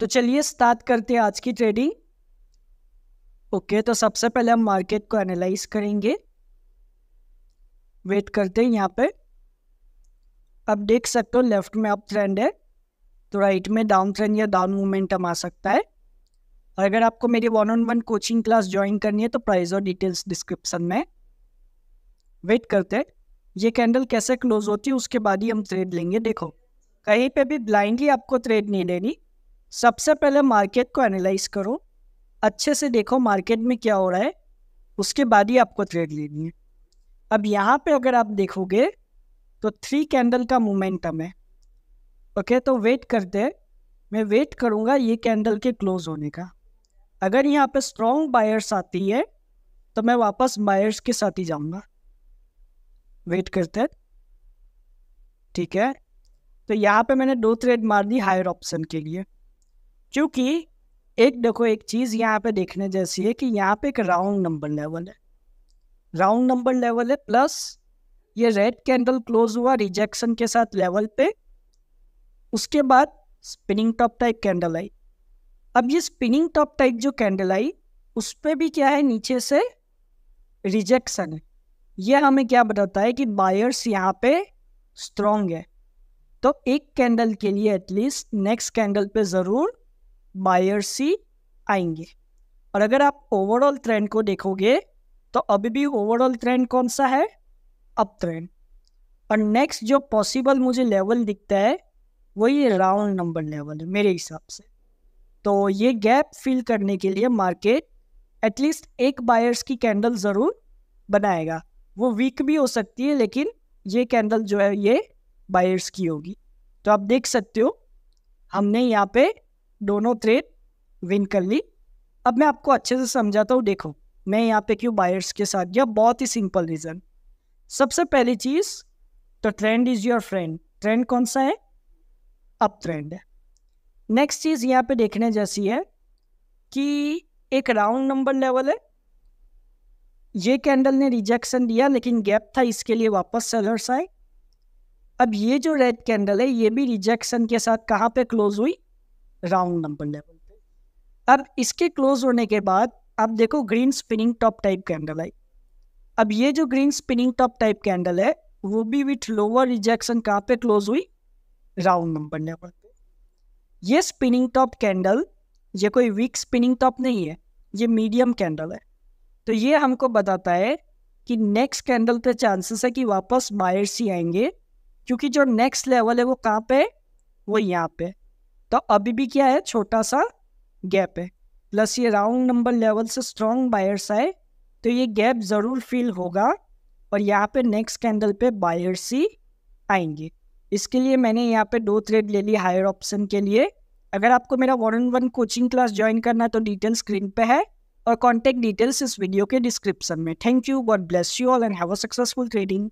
तो चलिए स्टार्ट करते हैं आज की ट्रेडिंग ओके तो सबसे पहले हम मार्केट को एनालाइज करेंगे वेट करते हैं यहाँ पे अब देख सकते हो लेफ्ट में अप ट्रेंड है तो राइट में डाउन ट्रेंड या डाउन मोमेंटम आ सकता है और अगर आपको मेरी one on one coaching class join करनी है तो प्राइस और डिटेल्स डिस्क्रिप्शन में वेट करते हैं ये कैंडल कैसे क्लोज होती है उसके बाद ही हम ट्रेड लेंगे देखो कहीं पे भी ब्लाइंडली आपको ट्रेड नहीं लेनी सबसे पहले मार्केट को एनालाइज करो अच्छे से देखो मार्केट में क्या हो रहा है उसके बाद ही आपको ट्रेड लेनी है अब यहाँ पे अगर आप देखोगे तो थ्री कैंडल का मोमेंटम है ओके तो वेट करते हैं मैं वेट करूँगा ये कैंडल के क्लोज होने का अगर यहाँ पे स्ट्रॉन्ग बायर्स आती है तो मैं वापस बायर्स के साथ ही जाऊँगा वेट करते हैं ठीक है तो यहाँ पे मैंने दो थ्रेड मार दी हायर ऑप्शन के लिए क्योंकि एक देखो एक चीज़ यहाँ पे देखने जैसी है कि यहाँ पे एक राउंड नंबर लेवल है राउंड नंबर लेवल है प्लस ये रेड कैंडल क्लोज हुआ रिजेक्शन के साथ लेवल पे उसके बाद स्पिनिंग टॉप टाइप कैंडल आई अब ये स्पिनिंग टॉप टाइप जो कैंडल आई उस पर भी क्या है नीचे से रिजेक्शन ये हमें क्या बताता है कि बायर्स यहाँ पे स्ट्रॉन्ग है तो एक कैंडल के लिए एटलीस्ट नेक्स्ट कैंडल पे ज़रूर बायर्स ही आएंगे और अगर आप ओवरऑल ट्रेंड को देखोगे तो अभी भी ओवरऑल ट्रेंड कौन सा है अप ट्रेंड और नेक्स्ट जो पॉसिबल मुझे लेवल दिखता है वही राउंड नंबर लेवल है मेरे हिसाब से तो ये गैप फिल करने के लिए मार्केट एटलीस्ट एक बायर्स की कैंडल ज़रूर बनाएगा वो वीक भी हो सकती है लेकिन ये कैंडल जो है ये बायर्स की होगी तो आप देख सकते हो हमने यहाँ पे दोनों ट्रेड विन कर ली अब मैं आपको अच्छे से समझाता हूँ देखो मैं यहाँ पे क्यों बायर्स के साथ गया बहुत ही सिंपल रीज़न सबसे पहली चीज़ तो trend is your friend trend कौन सा है अप ट्रेंड है नेक्स्ट चीज़ यहाँ पे देखने जैसी है कि एक राउंड नंबर लेवल है ये कैंडल ने रिजेक्शन दिया लेकिन गैप था इसके लिए वापस सेलर्स आए अब ये जो रेड कैंडल है ये भी रिजेक्शन के साथ कहाँ पे क्लोज हुई राउंड नंबर लेवल पे अब इसके क्लोज होने के बाद अब देखो green spinning top type candle आई अब ये जो green spinning top type candle है वो भी विथ लोअर रिजेक्शन कहाँ पे क्लोज हुई राउंड नंबर लेवल पे ये स्पिनिंग टॉप कैंडल ये कोई वीक स्पिनिंग टॉप नहीं है ये मीडियम कैंडल है तो ये हमको बताता है कि नेक्स्ट कैंडल पे चांसेस है कि वापस बायर्स ही आएंगे क्योंकि जो नेक्स्ट लेवल है वो कहाँ पे वो यहाँ पे तो अभी भी क्या है छोटा सा गैप है प्लस ये राउंड नंबर लेवल से स्ट्रॉन्ग बायर्स आए तो ये गैप ज़रूर फील होगा और यहाँ पे नेक्स्ट कैंडल पे बायर्स ही आएंगे इसके लिए मैंने यहाँ पे दो थ्रेड ले ली हायर ऑप्शन के लिए अगर आपको मेरा one one coaching class join करना है तो डिटेल स्क्रीन पे है और कॉन्टैक्ट डिटेल्स इस वीडियो के डिस्क्रिप्शन में thank you God bless you all and have a successful trading